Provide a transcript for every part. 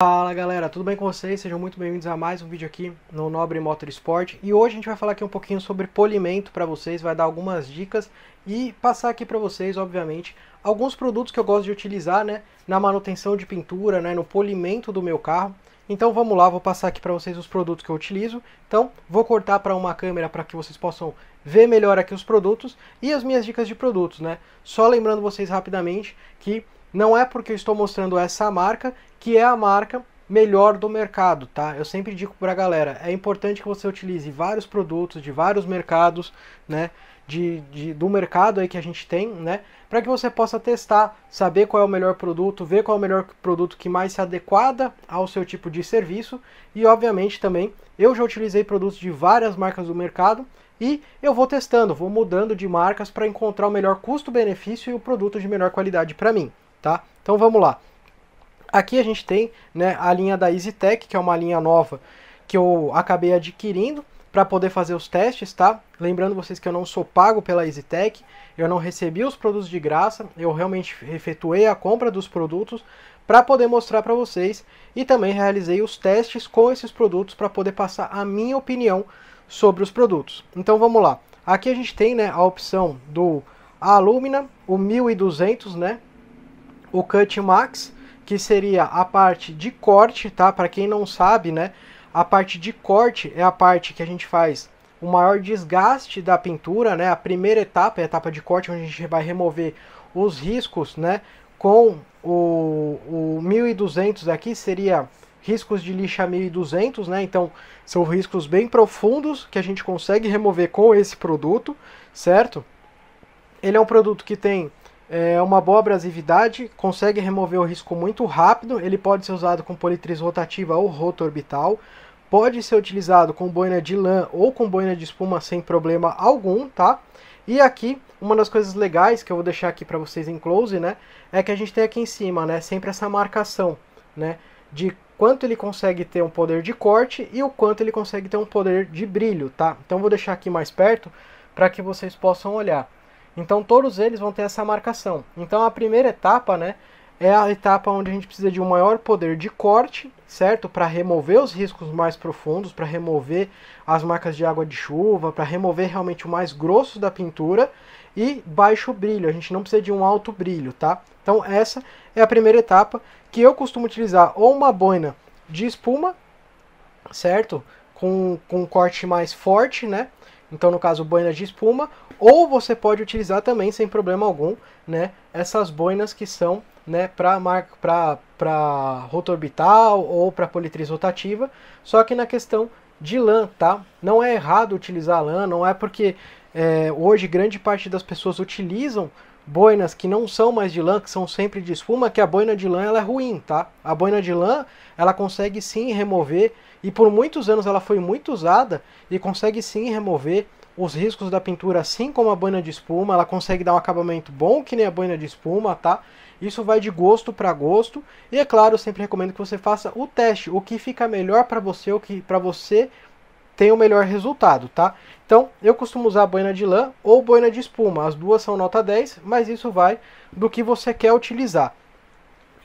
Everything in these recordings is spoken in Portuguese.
Fala galera, tudo bem com vocês? Sejam muito bem-vindos a mais um vídeo aqui no Nobre Motorsport e hoje a gente vai falar aqui um pouquinho sobre polimento para vocês, vai dar algumas dicas e passar aqui para vocês, obviamente, alguns produtos que eu gosto de utilizar né, na manutenção de pintura, né, no polimento do meu carro. Então vamos lá, vou passar aqui para vocês os produtos que eu utilizo. Então vou cortar para uma câmera para que vocês possam ver melhor aqui os produtos e as minhas dicas de produtos, né? Só lembrando vocês rapidamente que não é porque eu estou mostrando essa marca que é a marca melhor do mercado, tá? Eu sempre digo para a galera, é importante que você utilize vários produtos de vários mercados, né? De, de, do mercado aí que a gente tem, né? Para que você possa testar, saber qual é o melhor produto, ver qual é o melhor produto que mais se adequada ao seu tipo de serviço e, obviamente, também eu já utilizei produtos de várias marcas do mercado e eu vou testando, vou mudando de marcas para encontrar o melhor custo-benefício e o produto de melhor qualidade para mim tá? Então vamos lá. Aqui a gente tem né, a linha da EasyTech, que é uma linha nova que eu acabei adquirindo para poder fazer os testes, tá? Lembrando vocês que eu não sou pago pela EasyTech, eu não recebi os produtos de graça, eu realmente efetuei a compra dos produtos para poder mostrar para vocês e também realizei os testes com esses produtos para poder passar a minha opinião sobre os produtos. Então vamos lá. Aqui a gente tem né, a opção do Alumina, o 1200, né? o Cut Max, que seria a parte de corte, tá? Para quem não sabe, né? A parte de corte é a parte que a gente faz o maior desgaste da pintura, né? A primeira etapa é a etapa de corte, onde a gente vai remover os riscos, né? Com o, o 1200 aqui seria riscos de lixa 1200, né? Então são riscos bem profundos que a gente consegue remover com esse produto, certo? Ele é um produto que tem é uma boa abrasividade, consegue remover o risco muito rápido, ele pode ser usado com politriz rotativa ou roto orbital, pode ser utilizado com boina de lã ou com boina de espuma sem problema algum, tá? E aqui, uma das coisas legais que eu vou deixar aqui para vocês em close, né, é que a gente tem aqui em cima, né, sempre essa marcação, né, de quanto ele consegue ter um poder de corte e o quanto ele consegue ter um poder de brilho, tá? Então vou deixar aqui mais perto para que vocês possam olhar. Então todos eles vão ter essa marcação. Então a primeira etapa, né, é a etapa onde a gente precisa de um maior poder de corte, certo? Para remover os riscos mais profundos, para remover as marcas de água de chuva, para remover realmente o mais grosso da pintura e baixo brilho. A gente não precisa de um alto brilho, tá? Então essa é a primeira etapa que eu costumo utilizar ou uma boina de espuma, certo? com, com um corte mais forte, né? Então, no caso, boinas de espuma, ou você pode utilizar também, sem problema algum, né, essas boinas que são né, para rotor orbital ou para politriz rotativa, só que na questão de lã, tá? Não é errado utilizar lã, não é porque é, hoje grande parte das pessoas utilizam boinas que não são mais de lã, que são sempre de espuma, que a boina de lã ela é ruim, tá? A boina de lã, ela consegue sim remover, e por muitos anos ela foi muito usada, e consegue sim remover os riscos da pintura, assim como a boina de espuma, ela consegue dar um acabamento bom que nem a boina de espuma, tá? Isso vai de gosto para gosto, e é claro, eu sempre recomendo que você faça o teste, o que fica melhor para você, o que para você tem o melhor resultado, tá? Então, eu costumo usar boina de lã ou boina de espuma. As duas são nota 10, mas isso vai do que você quer utilizar.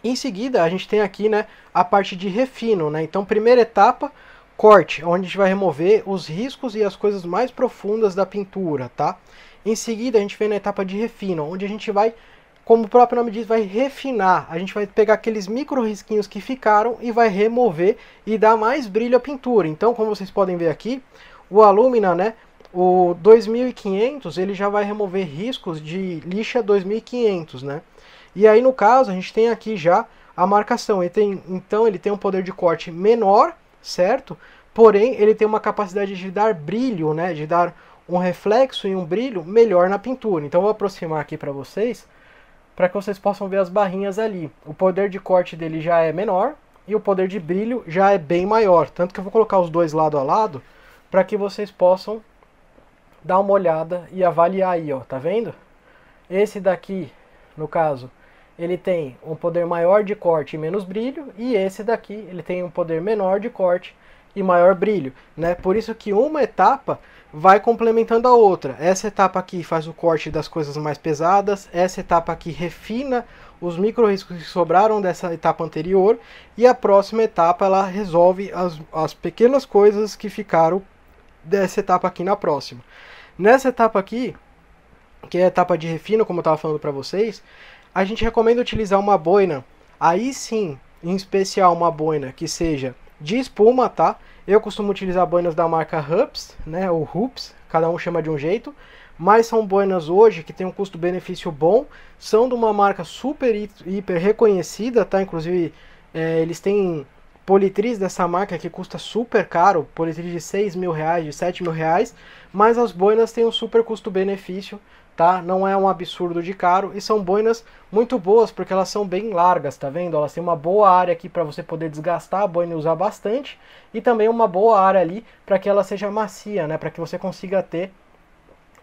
Em seguida, a gente tem aqui né, a parte de refino. Né? Então, primeira etapa, corte, onde a gente vai remover os riscos e as coisas mais profundas da pintura. Tá? Em seguida, a gente vem na etapa de refino, onde a gente vai como o próprio nome diz, vai refinar. A gente vai pegar aqueles micro risquinhos que ficaram e vai remover e dar mais brilho à pintura. Então, como vocês podem ver aqui, o Alumina, né, o 2500, ele já vai remover riscos de lixa 2500, né? E aí, no caso, a gente tem aqui já a marcação. Ele tem, então, ele tem um poder de corte menor, certo? Porém, ele tem uma capacidade de dar brilho, né, de dar um reflexo e um brilho melhor na pintura. Então, vou aproximar aqui para vocês para que vocês possam ver as barrinhas ali. O poder de corte dele já é menor e o poder de brilho já é bem maior. Tanto que eu vou colocar os dois lado a lado para que vocês possam dar uma olhada e avaliar aí, ó, tá vendo? Esse daqui, no caso, ele tem um poder maior de corte e menos brilho, e esse daqui ele tem um poder menor de corte e maior brilho, né? Por isso que uma etapa vai complementando a outra. Essa etapa aqui faz o corte das coisas mais pesadas, essa etapa aqui refina os micro riscos que sobraram dessa etapa anterior e a próxima etapa ela resolve as, as pequenas coisas que ficaram dessa etapa aqui na próxima. Nessa etapa aqui, que é a etapa de refino, como eu estava falando para vocês, a gente recomenda utilizar uma boina, aí sim, em especial uma boina que seja de espuma, tá? Eu costumo utilizar boinas da marca Hubs, né, ou Hoops, cada um chama de um jeito, mas são boinas hoje que tem um custo-benefício bom, são de uma marca super hiper reconhecida, tá? Inclusive, é, eles têm politriz dessa marca que custa super caro, politriz de 6 mil reais, de 7 mil reais, mas as boinas têm um super custo-benefício, tá? Não é um absurdo de caro e são boinas muito boas porque elas são bem largas, tá vendo? Elas têm uma boa área aqui para você poder desgastar a boina e usar bastante e também uma boa área ali para que ela seja macia, né? Para que você consiga ter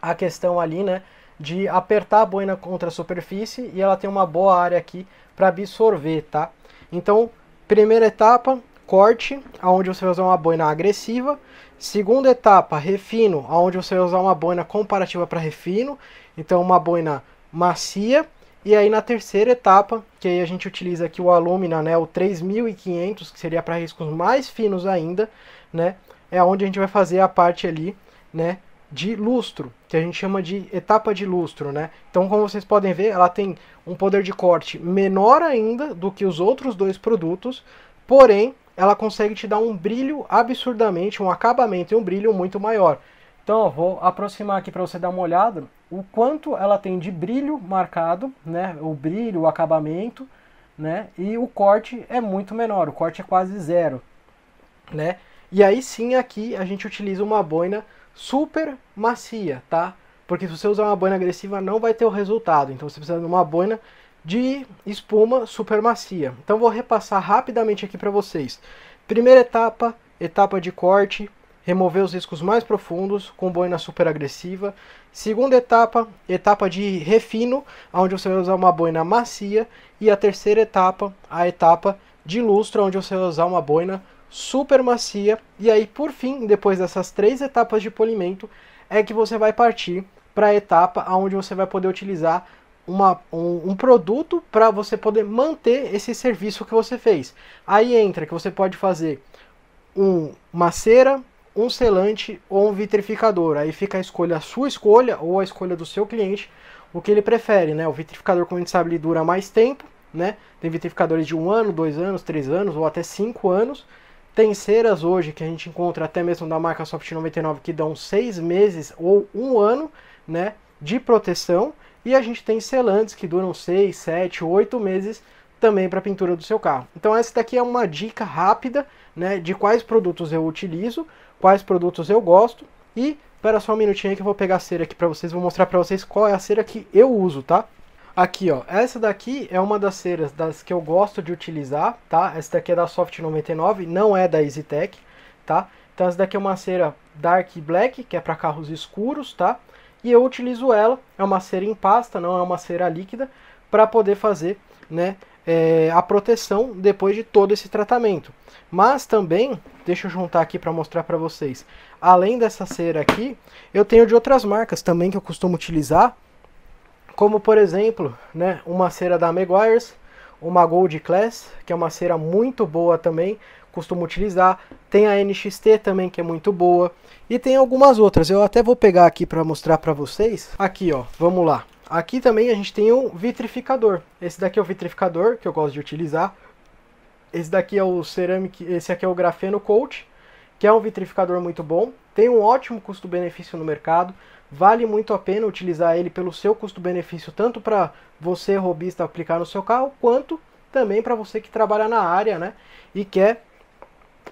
a questão ali, né? De apertar a boina contra a superfície e ela tem uma boa área aqui para absorver, tá? Então, primeira etapa, corte, aonde você vai usar uma boina agressiva Segunda etapa, refino, onde você vai usar uma boina comparativa para refino, então uma boina macia. E aí na terceira etapa, que aí a gente utiliza aqui o Alumina, né, o 3500, que seria para riscos mais finos ainda, né, é onde a gente vai fazer a parte ali, né, de lustro, que a gente chama de etapa de lustro, né? Então, como vocês podem ver, ela tem um poder de corte menor ainda do que os outros dois produtos, porém, ela consegue te dar um brilho absurdamente, um acabamento e um brilho muito maior. Então, vou aproximar aqui para você dar uma olhada o quanto ela tem de brilho marcado, né? O brilho, o acabamento, né? E o corte é muito menor, o corte é quase zero, né? E aí sim aqui a gente utiliza uma boina super macia, tá? Porque se você usar uma boina agressiva não vai ter o resultado. Então você precisa de uma boina de espuma supermacia. Então vou repassar rapidamente aqui para vocês. Primeira etapa, etapa de corte, remover os riscos mais profundos com boina super agressiva. Segunda etapa, etapa de refino, onde você vai usar uma boina macia. E a terceira etapa, a etapa de lustro, onde você vai usar uma boina super macia. E aí, por fim, depois dessas três etapas de polimento, é que você vai partir para a etapa onde você vai poder utilizar uma, um, um produto para você poder manter esse serviço que você fez. Aí entra que você pode fazer um, uma cera, um selante ou um vitrificador. Aí fica a escolha, a sua escolha ou a escolha do seu cliente, o que ele prefere, né? O vitrificador, como a gente sabe, ele dura mais tempo, né? Tem vitrificadores de um ano, dois anos, três anos ou até cinco anos. Tem ceras hoje que a gente encontra até mesmo da marca Soft 99 que dão seis meses ou um ano, né? De proteção. E a gente tem selantes que duram 6, 7, 8 meses também para pintura do seu carro. Então essa daqui é uma dica rápida né, de quais produtos eu utilizo, quais produtos eu gosto e espera só um minutinho que eu vou pegar a cera aqui para vocês, vou mostrar para vocês qual é a cera que eu uso, tá? Aqui, ó, essa daqui é uma das ceras das que eu gosto de utilizar, tá? Essa daqui é da Soft 99, não é da EasyTech, tá? Então essa daqui é uma cera Dark Black, que é para carros escuros, tá? e eu utilizo ela, é uma cera em pasta, não é uma cera líquida, para poder fazer né, é, a proteção depois de todo esse tratamento. Mas também, deixa eu juntar aqui para mostrar para vocês, além dessa cera aqui, eu tenho de outras marcas também que eu costumo utilizar, como por exemplo, né, uma cera da Meguiar's, uma Gold Class, que é uma cera muito boa também, costumo utilizar. Tem a NXT também, que é muito boa. E tem algumas outras. Eu até vou pegar aqui para mostrar para vocês. Aqui, ó. Vamos lá. Aqui também a gente tem um vitrificador. Esse daqui é o vitrificador, que eu gosto de utilizar. Esse daqui é o Ceramic... Esse aqui é o Grafeno Coat, que é um vitrificador muito bom. Tem um ótimo custo-benefício no mercado. Vale muito a pena utilizar ele pelo seu custo-benefício, tanto para você, robista, aplicar no seu carro, quanto também para você que trabalha na área, né? E quer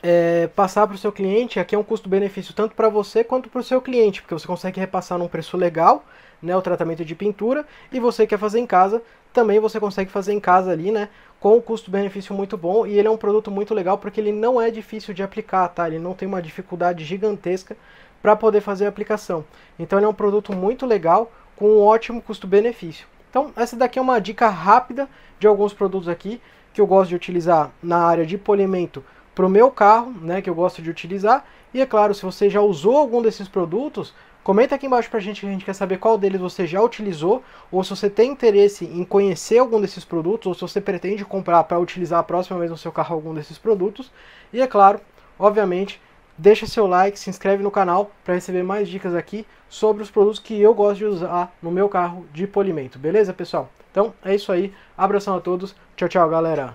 é, passar para o seu cliente, aqui é um custo-benefício tanto para você quanto para o seu cliente, porque você consegue repassar num preço legal né, o tratamento de pintura e você quer fazer em casa, também você consegue fazer em casa ali, né? Com um custo-benefício muito bom e ele é um produto muito legal porque ele não é difícil de aplicar, tá? Ele não tem uma dificuldade gigantesca para poder fazer a aplicação. Então ele é um produto muito legal com um ótimo custo-benefício. Então essa daqui é uma dica rápida de alguns produtos aqui que eu gosto de utilizar na área de polimento para o meu carro, né, que eu gosto de utilizar. E é claro, se você já usou algum desses produtos, comenta aqui embaixo para a gente que a gente quer saber qual deles você já utilizou, ou se você tem interesse em conhecer algum desses produtos, ou se você pretende comprar para utilizar a próxima vez no seu carro algum desses produtos. E é claro, obviamente, deixa seu like, se inscreve no canal para receber mais dicas aqui sobre os produtos que eu gosto de usar no meu carro de polimento, beleza, pessoal? Então é isso aí, abração a todos, tchau, tchau, galera!